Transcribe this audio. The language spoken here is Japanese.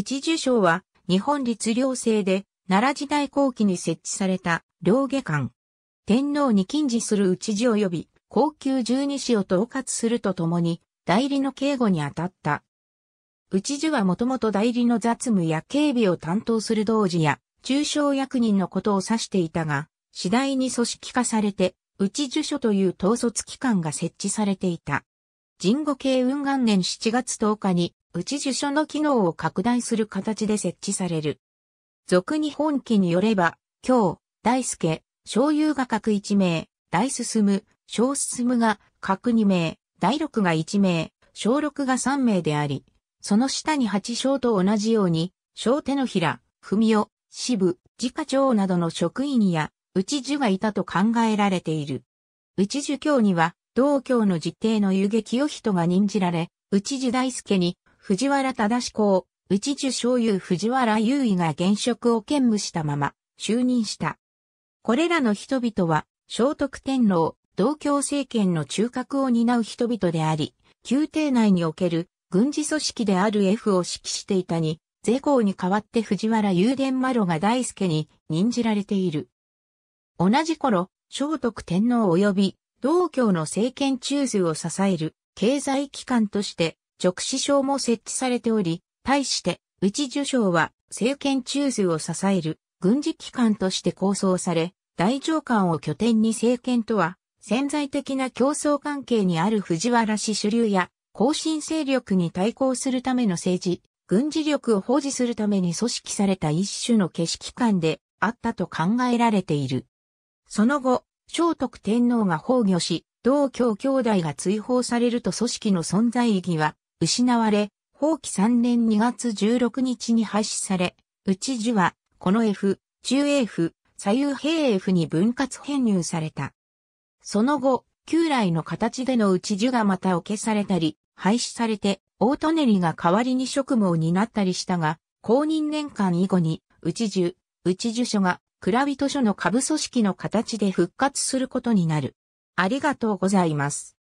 内受賞は日本律令制で奈良時代後期に設置された領下官。天皇に禁止する内地及び高級十二子を統括するとともに代理の警護に当たった。内地はもともと代理の雑務や警備を担当する同時や中小役人のことを指していたが、次第に組織化されて、内受所という統率機関が設置されていた。人語慶雲元年7月10日に内受書の機能を拡大する形で設置される。俗に本記によれば、今日、大輔、小遊が各1名、大進、む、小進むが各2名、大六が1名、小六が3名であり、その下に八章と同じように、小手のひら、文雄、支部、自家長などの職員や、内受がいたと考えられている。内受教には、同教の実定の遊撃を人が任じられ、内受大輔に、藤原忠公、内中醤油藤原優衣が現職を兼務したまま、就任した。これらの人々は、聖徳天皇、同教政権の中核を担う人々であり、宮廷内における軍事組織である F を指揮していたに、税公に代わって藤原雄伝麻呂が大輔に任じられている。同じ頃、聖徳天皇及び同教の政権中枢を支える経済機関として直視省も設置されており、対して、内受賞は政権中枢を支える軍事機関として構想され、大上官を拠点に政権とは潜在的な競争関係にある藤原氏主流や後進勢力に対抗するための政治、軍事力を保持するために組織された一種の景色機であったと考えられている。その後、聖徳天皇が崩御し、同教兄弟が追放されると組織の存在意義は失われ、法規3年2月16日に廃止され、内樹は、この F、中 F、左右平 F に分割編入された。その後、旧来の形での内樹がまたお消されたり、廃止されて、大トネ利が代わりに職務を担ったりしたが、公認年間以後に、内樹、内樹書が、蔵人書の下部組織の形で復活することになる。ありがとうございます。